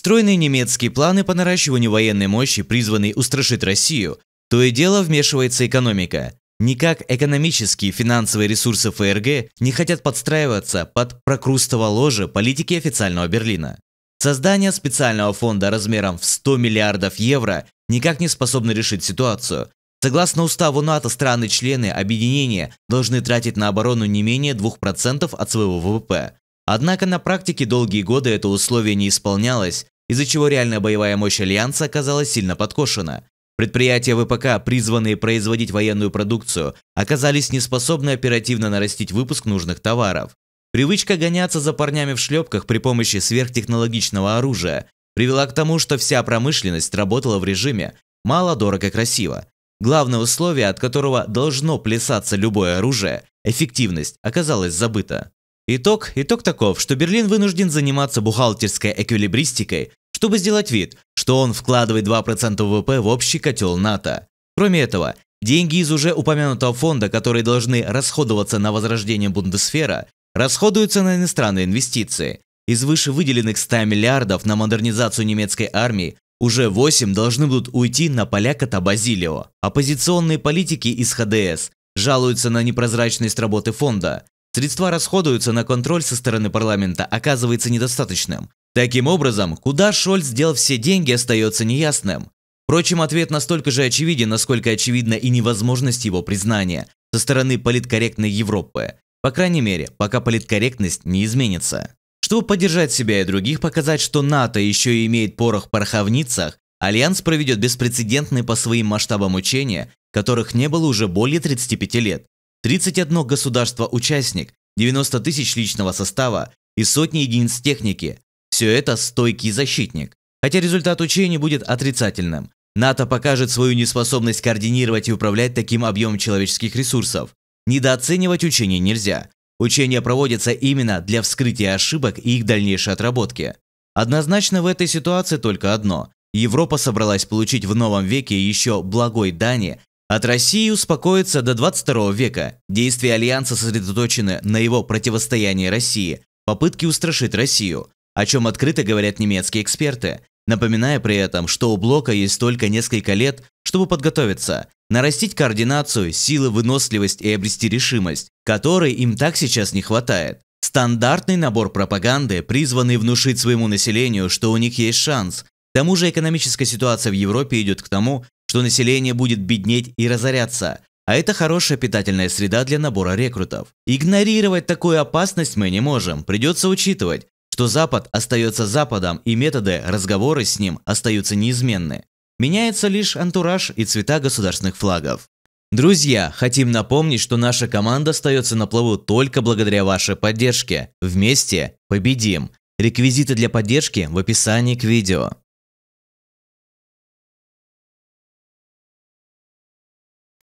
Стройные немецкие планы по наращиванию военной мощи, призванные устрашить Россию, то и дело вмешивается экономика. Никак экономические и финансовые ресурсы ФРГ не хотят подстраиваться под прокрустово ложе политики официального Берлина. Создание специального фонда размером в 100 миллиардов евро никак не способно решить ситуацию. Согласно уставу НАТО, страны-члены объединения должны тратить на оборону не менее 2% от своего ВВП. Однако на практике долгие годы это условие не исполнялось, из-за чего реальная боевая мощь Альянса оказалась сильно подкошена. Предприятия ВПК, призванные производить военную продукцию, оказались неспособны оперативно нарастить выпуск нужных товаров. Привычка гоняться за парнями в шлепках при помощи сверхтехнологичного оружия привела к тому, что вся промышленность работала в режиме «мало, дорого, красиво». Главное условие, от которого должно плясаться любое оружие – эффективность – оказалось забыто. Итог, итог таков, что Берлин вынужден заниматься бухгалтерской эквилибристикой чтобы сделать вид, что он вкладывает 2% ВВП в общий котел НАТО. Кроме этого, деньги из уже упомянутого фонда, которые должны расходоваться на возрождение Бундесфера, расходуются на иностранные инвестиции. Из выше выделенных 100 миллиардов на модернизацию немецкой армии уже 8 должны будут уйти на поляка Табазилио. Оппозиционные политики из ХДС жалуются на непрозрачность работы фонда. Средства расходуются на контроль со стороны парламента оказывается недостаточным. Таким образом, куда Шольц сделал все деньги, остается неясным. Впрочем, ответ настолько же очевиден, насколько очевидна и невозможность его признания со стороны политкорректной Европы. По крайней мере, пока политкорректность не изменится. Чтобы поддержать себя и других, показать, что НАТО еще и имеет порох в пороховницах, Альянс проведет беспрецедентные по своим масштабам учения, которых не было уже более 35 лет. 31 государство-участник, 90 тысяч личного состава и сотни единиц техники, все это стойкий защитник. Хотя результат учения будет отрицательным. НАТО покажет свою неспособность координировать и управлять таким объемом человеческих ресурсов. Недооценивать учения нельзя. Учения проводятся именно для вскрытия ошибок и их дальнейшей отработки. Однозначно в этой ситуации только одно. Европа собралась получить в новом веке еще благой дани от России успокоиться до 22 века. Действия Альянса сосредоточены на его противостоянии России, попытки устрашить Россию о чем открыто говорят немецкие эксперты, напоминая при этом, что у блока есть только несколько лет, чтобы подготовиться, нарастить координацию, силы, выносливость и обрести решимость, которой им так сейчас не хватает. Стандартный набор пропаганды, призванный внушить своему населению, что у них есть шанс. К тому же экономическая ситуация в Европе идет к тому, что население будет беднеть и разоряться, а это хорошая питательная среда для набора рекрутов. Игнорировать такую опасность мы не можем, придется учитывать, что Запад остается Западом и методы разговоры с ним остаются неизменны. Меняется лишь антураж и цвета государственных флагов. Друзья, хотим напомнить, что наша команда остается на плаву только благодаря вашей поддержке. Вместе победим! Реквизиты для поддержки в описании к видео.